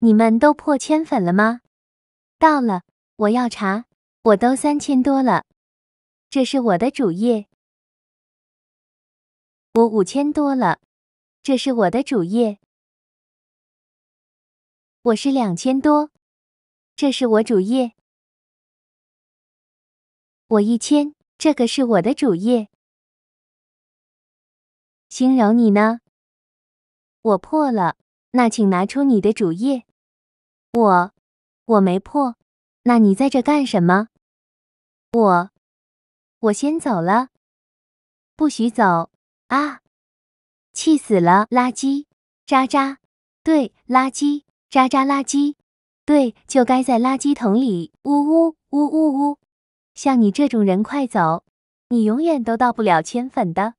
你们都破千粉了吗？到了，我要查，我都三千多了。这是我的主页，我五千多了，这是我的主页，我是两千多，这是我主页，我一千，这个是我的主页。星柔，你呢？我破了，那请拿出你的主页。我我没破，那你在这干什么？我我先走了，不许走啊！气死了，垃圾渣渣，对，垃圾渣渣，垃圾对，就该在垃圾桶里。呜呜呜呜呜，像你这种人快走，你永远都到不了千粉的。